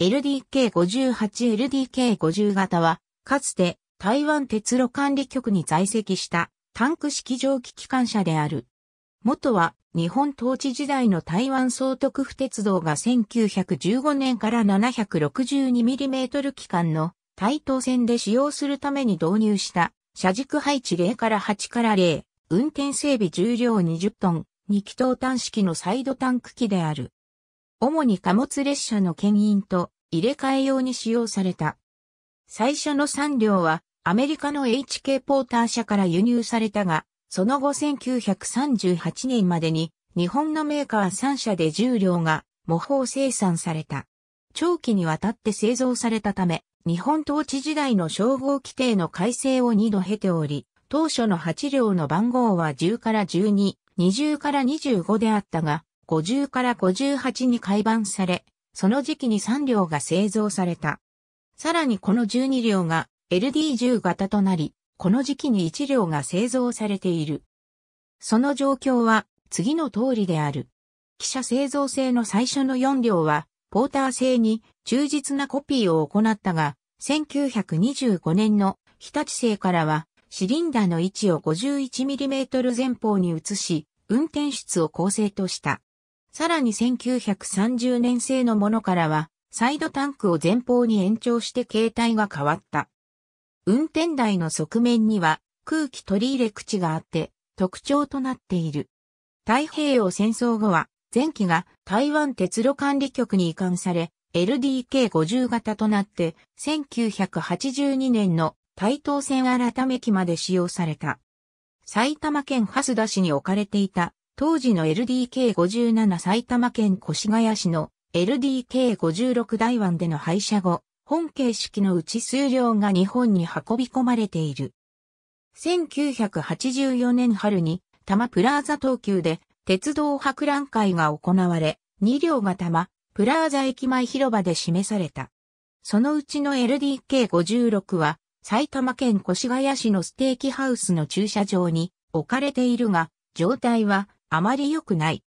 LDK58LDK50 型は、かつて台湾鉄路管理局に在籍したタンク式蒸気機関車である。元は日本統治時代の台湾総督府鉄道が1915年から 762mm 機関の対等線で使用するために導入した車軸配置0から8から0、運転整備重量20トン、2気筒端式のサイドタンク機である。主に貨物列車の牽引と入れ替え用に使用された。最初の3両はアメリカの HK ポーター社から輸入されたが、その後1938年までに日本のメーカー3社で10両が模倣生産された。長期にわたって製造されたため、日本統治時代の称号規定の改正を2度経ており、当初の8両の番号は10から12、20から25であったが、50から58に改版され、その時期に3両が製造された。さらにこの12両が LD10 型となり、この時期に1両が製造されている。その状況は次の通りである。記者製造製の最初の4両は、ポーター製に忠実なコピーを行ったが、1925年の日立製からは、シリンダーの位置を 51mm 前方に移し、運転室を構成とした。さらに1930年製のものからは、サイドタンクを前方に延長して形態が変わった。運転台の側面には空気取り入れ口があって特徴となっている。太平洋戦争後は前期が台湾鉄路管理局に移管され LDK50 型となって1982年の台東線改め期まで使用された。埼玉県蓮田市に置かれていた当時の LDK57 埼玉県越谷市の LDK56 台湾での廃車後、本形式のうち数量が日本に運び込まれている。1984年春に多摩プラーザ東急で鉄道博覧会が行われ、2両が多摩プラーザ駅前広場で示された。そのうちの LDK56 は埼玉県越谷市のステーキハウスの駐車場に置かれているが、状態はあまり良くない。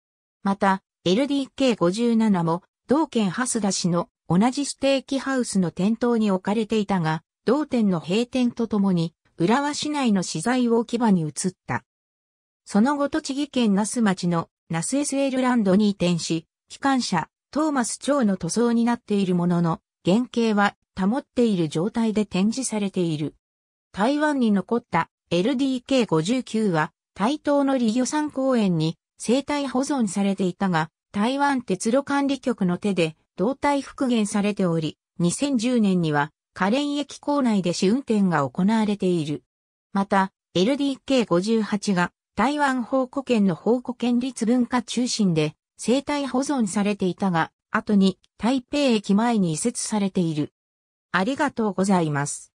また、LDK57 も同県ハスダ市の同じステーキハウスの店頭に置かれていたが、同店の閉店とともに、浦和市内の資材置き場に移った。その後栃木県那須町の那須 SL ランドに移転し、機関車、トーマス町の塗装になっているものの、原型は保っている状態で展示されている。台湾に残った LDK59 は台東の利漁山公園に生態保存されていたが、台湾鉄路管理局の手で動体復元されており、2010年には、可憐駅構内で試運転が行われている。また、LDK58 が台湾宝庫県の宝庫県立文化中心で生態保存されていたが、後に台北駅前に移設されている。ありがとうございます。